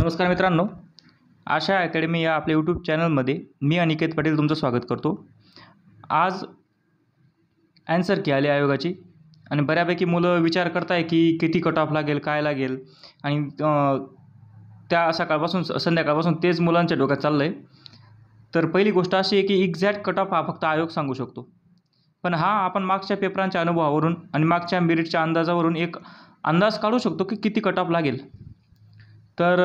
नमस्कार मित्रांनो आशा अकॅडमी या आपल्या यूट्यूब चॅनलमध्ये मी अनिकेत पाटील तुमचं स्वागत करतो आज ॲन्सर की आली आयोगाची आणि बऱ्यापैकी मुलं विचार करताय की किती कट ऑफ लागेल काय लागेल आणि त्या सकाळपासून संध्याकाळपासून तेच मुलांच्या डोक्यात चाललं आहे तर पहिली गोष्ट अशी आहे की एक्झॅक्ट कट ऑफ हा फक्त आयोग सांगू शकतो पण हा आपण मागच्या पेपरांच्या अनुभवावरून आणि मागच्या मेरिटच्या अंदाजावरून एक अंदाज काढू शकतो की किती कट ऑफ लागेल तर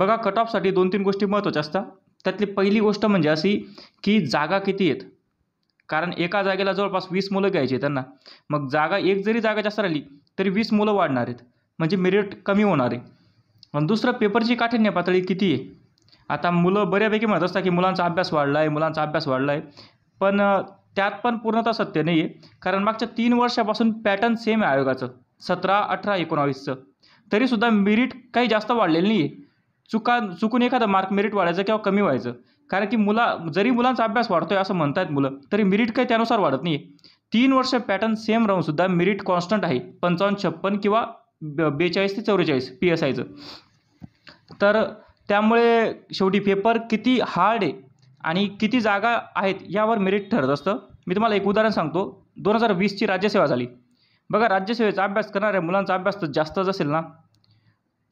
बघा कट ऑफसाठी दोन तीन गोष्टी महत्त्वाच्या असतात त्यातली पहिली गोष्ट म्हणजे अशी की जागा किती आहेत कारण एका जागेला जवळपास वीस मुलं घ्यायची त्यांना मग जागा एक जरी जागा जास्त राहिली तरी वीस मुलं वाढणार आहेत म्हणजे मेरिट कमी होणार आहे आणि दुसरं पेपरची काठिण्य पातळी किती आहे आता मुलं बऱ्यापैकी म्हणत असतात की मुलांचा अभ्यास वाढला आहे मुलांचा अभ्यास वाढला आहे पण त्यात पण पूर्णतः सत्य नाही आहे कारण मागच्या तीन वर्षापासून पॅटर्न सेम आहे आयोगाचं सतरा अठरा एकोणावीसचं तरीसुद्धा मेरिट काही जास्त वाढलेलं नाही आहे चुका चुकून एखादा मार्क मेरिट वाढायचं किंवा कमी व्हायचं कारण की मुला जरी मुलांचा अभ्यास वाढतो आहे असं आहेत मुलं तरी मेरिट काही त्यानुसार वाढत नाही आहे तीन वर्ष पॅटर्न सेम राहूनसुद्धा मेरिट कॉन्स्टंट आहे पंचावन्न छप्पन किंवा बेचाळीस ते चौवेचाळीस पी एस आयचं तर त्यामुळे शेवटी पेपर किती हार्ड आहे आणि किती जागा आहेत यावर मेरिट ठरत असतं मी तुम्हाला एक उदाहरण सांगतो दोन हजार वीसची राज्यसेवा झाली बघा राज्यसेवेचा अभ्यास करणाऱ्या मुलांचा अभ्यास तर जास्तच असेल ना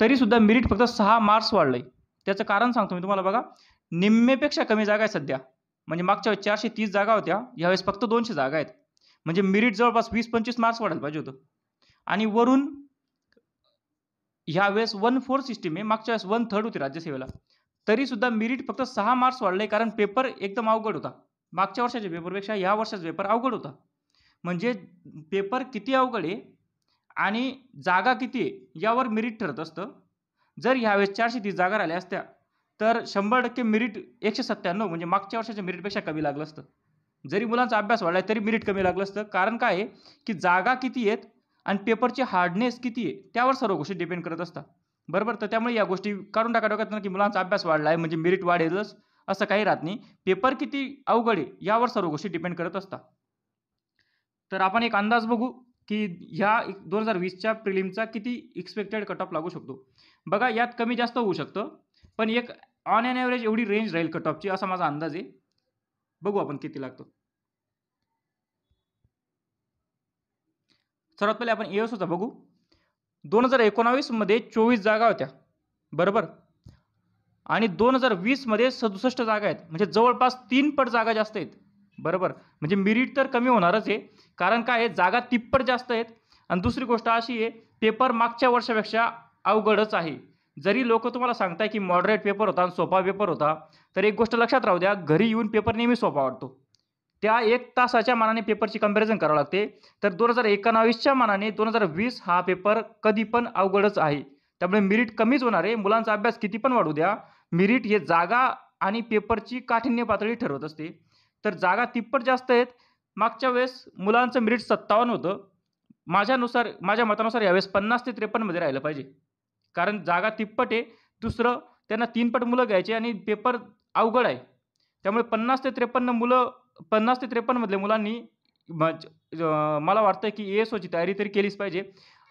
तरी सुद्धा मिरिट फक्त सहा मार्क्स वाढलंय त्याचं कारण सांगतो मी तुम्हाला बघा निम्मेपेक्षा कमी जागा आहे सध्या म्हणजे मागच्या वेळेस चारशे तीस जागा होत्या यावेळेस फक्त दोनशे जागा आहेत म्हणजे मिरिट जवळपास वीस पंचवीस मार्क्स वाढायला पाहिजे होतं आणि वरून ह्यावेळेस वन फोर सिस्टीम आहे मागच्या वेळेस वन थर्ड होती राज्यसेवेला तरीसुद्धा मिरिट फक्त सहा मार्क्स वाढले कारण पेपर एकदम अवघड होता मागच्या वर्षाच्या पेपरपेक्षा या वर्षाचा पेपर अवघड होता म्हणजे पेपर किती अवघड आहे आणि जागा किती आहे यावर मेरिट ठरत असतं जर ह्यावेळेस चारशे तीस जागा राहिल्या असत्या तर शंभर टक्के मेरिट एकशे सत्त्याण्णव म्हणजे मागच्या वर्षाच्या मेरिटपेक्षा कमी लागलं असतं जरी मुलांचा अभ्यास वाढला तरी मेरिट कमी लागलं असतं कारण काय आहे की जागा किती आहेत आणि पेपरची हार्डनेस किती आहे त्यावर सर्व गोष्टी डिपेंड करत असतात बरोबर तर त्यामुळे या गोष्टी काढून टाका डोक्यात की मुलांचा अभ्यास वाढला आहे म्हणजे मेरिट वाढेलच असं काही राहत नाही पेपर किती अवघड आहे यावर सर्व गोष्टी डिपेंड करत असतात तर आपण एक अंदाज बघू की ह्या दोन हजार वीसच्या प्रिलिमचा किती एक्सपेक्टेड कट ऑफ लागू शकतो बघा यात कमी जास्त होऊ शकतं पण एक ऑन ॲन ॲव्हरेज एवढी रेंज राहील कट ऑफची असा माझा अंदाज आहे बघू आपण किती लागतो सर्वात पहिले आपण एओसोचा बघू दोन हजार एकोणावीसमध्ये चोवीस जागा होत्या बरोबर आणि दोन हजार वीसमध्ये सदुसष्ट जागा आहेत म्हणजे जवळपास तीन पट जागा जास्त आहेत बरोबर म्हणजे मिरीट तर कमी होणारच आहे कारण काय आहे जागा तिप्पट जास्त आहेत आणि दुसरी गोष्ट अशी आहे पेपर मागच्या वर्षापेक्षा अवघडच आहे जरी लोक तुम्हाला सांगताय की मॉडरेट पेपर होता आणि सोपा पेपर होता तर एक गोष्ट लक्षात राहू द्या घरी येऊन पेपर नेहमी सोपा वाटतो त्या एक तासाच्या मानाने पेपरची कंपॅरिझन करावं लागते तर दोन हजार एकोणावीसच्या मानाने दोन हजार वीस हा पेपर कधी पण अवघडच आहे त्यामुळे मिरिट कमीच होणार आहे मुलांचा अभ्यास किती पण वाढू द्या मिरिट हे जागा आणि पेपरची काठिण्य पातळी ठरवत असते तर जागा तिप्पट जास्त आहेत मागच्या वेळेस मुलांचं मिरिट सत्तावन्न होतं माझ्यानुसार माझ्या मतानुसार यावेळेस पन्नास ते त्रेपन्नमध्ये राहिलं पाहिजे कारण जागा तिप्पट आहे दुसरं त्यांना तीनपट मुलं घ्यायचे आणि पेपर अवघड आहे त्यामुळे पन्नास ते त्रेपन्न मुलं पन्नास ते त्रेपन्नमधले मुलांनी मला वाटतं की ए एस ओची तयारी तरी केलीच पाहिजे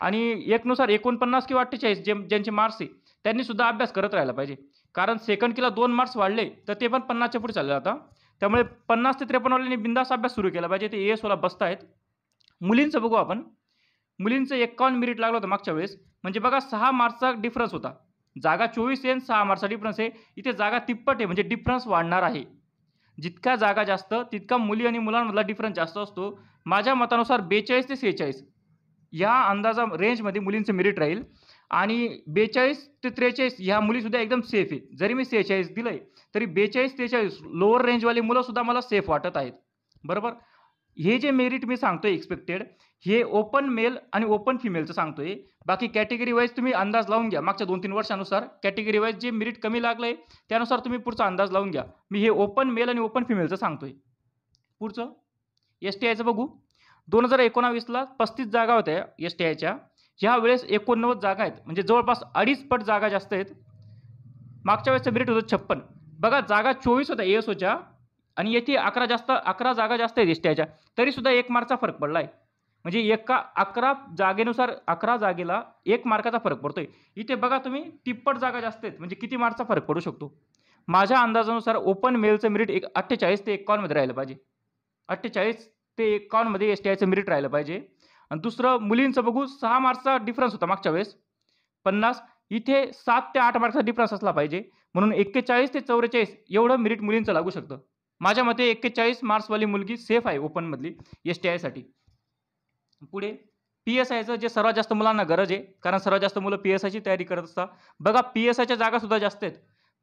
आणि एकनुसार एकोणपन्नास किंवा अठ्ठेचाळीस जे ज्यांचे मार्क्स आहे त्यांनीसुद्धा अभ्यास करत राहिला पाहिजे कारण सेकंड किला दोन मार्क्स वाढले तर ते पण पन्नासच्या पुढे चालले जातं त्यामुळे पन्नास ते त्रेपन्नवाल्यांनी बिंदास अभ्यास सुरू केला पाहिजे ते ए एस ओला बसत आहेत मुलींचं बघू आपण मुलींचं एकावन्न मिनिट लागलं होतं मागच्या वेळेस म्हणजे बघा सहा मार्कचा डिफरन्स होता जागा चोवीस आहे सहा मार्कचा डिफरन्स आहे इथे जागा तिप्पट आहे म्हणजे डिफरन्स वाढणार आहे जितका जागा जास्त तितका मुली आणि मुलांमधला डिफरन्स जास्त असतो माझ्या मतानुसार बेचाळीस ते सेहेचाळीस या अंदाजा रेंजमध्ये मुलींचं मिरिट राहील आणि बेचाळीस ते त्रेचाळीस ह्या मुलीसुद्धा एकदम सेफ आहे जरी मी सेहेचाळीस दिलं आहे तरी बेचाळीस त्रेचाळीस लोअर रेंजवाले मुलं सुद्धा मला सेफ वाटत आहेत बरोबर हे जे मेरिट मी सांगतोय एक्सपेक्टेड हे ओपन मेल आणि ओपन फिमेलचं सांगतोय बाकी कॅटेगरी वाईज तुम्ही अंदाज लावून घ्या मागच्या दोन तीन वर्षानुसार कॅटेगरी वाईज जे मेरिट कमी लागलं आहे त्यानुसार तुम्ही पुढचा अंदाज लावून घ्या मी हे ओपन मेल आणि ओपन फिमेलचं सांगतोय पुढचं एस टी आयचं बघू दोन हजार एकोणावीसला पस्तीस जागा होत्या एस टी आयच्या ह्या वेळेस एकोणनव्वद जागा आहेत म्हणजे जवळपास अडीच पट जागा जास्त आहेत मागच्या वेळेसचं मेरिट होतं छप्पन बघा जागा चोवीस होत्या ओच्या आणि येथे अकरा जास्त अकरा जागा जास्त आहेत एस टी आयच्या तरीसुद्धा एक मार्कचा फरक पडला आहे म्हणजे एका अकरा जागेनुसार अकरा जागेला एक मार्काचा फरक पडतोय इथे बघा तुम्ही तिप्पट जागा जास्त आहेत म्हणजे किती मार्कचा फरक पडू शकतो माझ्या अंदाजानुसार ओपन मेलचं मिरिट एक अठ्ठेचाळीस ते एकावन्नमध्ये राहिलं पाहिजे अठ्ठेचाळीस ते एकावन्नमध्ये एस टी आयचं मेरिट राहिलं पाहिजे आणि दुसरं मुलींचं बघू सहा मार्कचा डिफरन्स होता मागच्या वेळेस पन्नास इथे सात ते आठ मार्कचा डिफरन्स असला पाहिजे म्हणून एक्केचाळीस ते चौवेचाळीस एवढं मेरिट मुलींचं लागू शकतं माझ्या मते एक्केचाळीस मार्क्सवाली मुलगी सेफ आहे ओपनमधली एस टी आयसाठी पुढे पी एस आयचं जे सर्वात जास्त मुलांना गरज आहे कारण सर्वात जास्त मुलं पी एस आयची तयारी करत असतात बघा पी एस आयच्या जागासुद्धा जास्त आहेत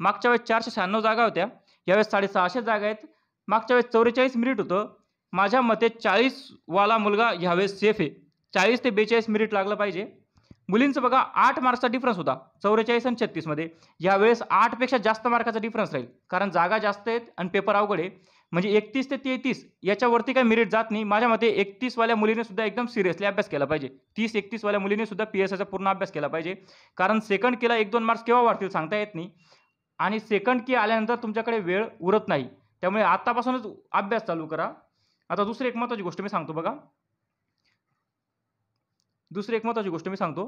मागच्या वेळेस चारशे शहाण्णव जागा होत्या यावेळेस साडेसहाशे जागा आहेत मागच्या वेळेस चौवेचाळीस मिनिट होतं माझ्या मते चाळीसवाला मुलगा ह्यावेळेस सेफ आहे चाळीस ते बेचाळीस मिनिट लागलं पाहिजे मुलींचं बघा आठ मार्क्सचा डिफरन्स होता चौवेचाळीस आणि मध्ये यावेळेस पेक्षा जास्त मार्काचा डिफरन्स राहील कारण जागा जास्त आहेत आणि पेपर अवघड आहे म्हणजे एकतीस ते तेहतीस याच्यावरती काही मेरिट जात नाही माझ्या मते वाल्या मुलीने सुद्धा एकदम सिरियसली अभ्यास केला पाहिजे तीस वाल्या मुलीने सुद्धा पी एस आयचा पूर्ण अभ्यास केला पाहिजे कारण सेकंड केला एक दोन मार्क्स केव्हा वाढतील सांगता येत नाही आणि सेकंड की आल्यानंतर तुमच्याकडे वेळ उरत नाही त्यामुळे आतापासूनच अभ्यास चालू करा आता दुसरी एक महत्त्वाची गोष्ट मी सांगतो बघा दुसरी एक महत्त्वाची गोष्ट मी सांगतो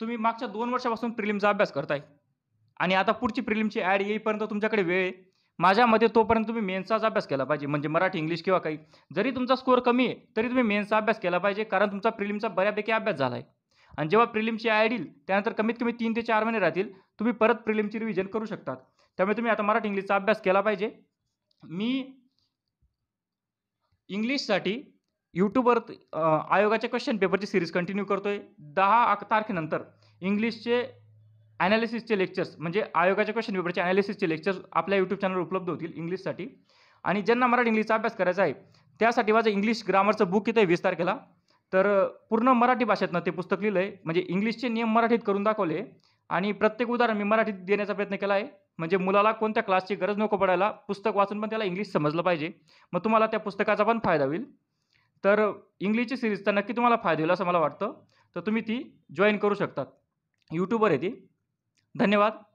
तुम्ही मागच्या दोन वर्षापासून प्रिलिमचा अभ्यास करताय आणि आता पुढची प्रिलिमची ॲड येईपर्यंत तुमच्याकडे वेळ आहे माझ्या मते तोपर्यंत तुम्ही मेन्सचाच अभ्यास केला पाहिजे म्हणजे मराठी इंग्लिश किंवा काही जरी तुमचा स्कोअर कमी आहे तरी तुम्ही मेन्सचा अभ्यास केला पाहिजे कारण तुमचा प्रिलिमचा बऱ्यापैकी अभ्यास झाला आहे आणि जेव्हा प्रिलिमची ॲड येईल त्यानंतर कमीत कमी तीन ते चार महिने राहतील तुम्ही परत प्रिलिमची रिव्हिजन करू शकतात त्यामुळे तुम्ही आता मराठी इंग्लिशचा अभ्यास केला पाहिजे मी इंग्लिशसाठी यूट्यूबवर आयोगाच्या क्वेश्चन पेपरची सिरीज कंटिन्यू करतोय दहा अक तारखेनंतर इंग्लिशचे ॲनालिसिसचे लेक्चर्स म्हणजे आयोगाच्या क्वेश्चन पेपरचे ॲनालिसिसचे लेक्चर्स आपल्या यूट्यूब चॅनलवर उपलब्ध होतील इंग्लिशसाठी आणि ज्यांना मराठी इंग्लिशचा अभ्यास करायचा आहे त्यासाठी माझं इंग्लिश ग्रामरचं बुक येतं आहे वीस तारखेला तर पूर्ण मराठी भाषेतनं ते पुस्तक लिहिलं आहे म्हणजे इंग्लिशचे नियम मराठीत करून दाखवले आणि प्रत्येक उदाहरण मी मराठीत देण्याचा प्रयत्न केला आहे म्हणजे मुलाला कोणत्या क्लासची गरज नको पडायला पुस्तक वाचून पण त्याला इंग्लिश समजलं पाहिजे मग तुम्हाला त्या पुस्तकाचा पण फायदा होईल तर इंग्लिशची सिरीज तर नक्की तुम्हाला फायदा होईल असं मला वाटतं तर तुम्ही ती जॉईन करू शकतात यूट्यूबवर आहे ती धन्यवाद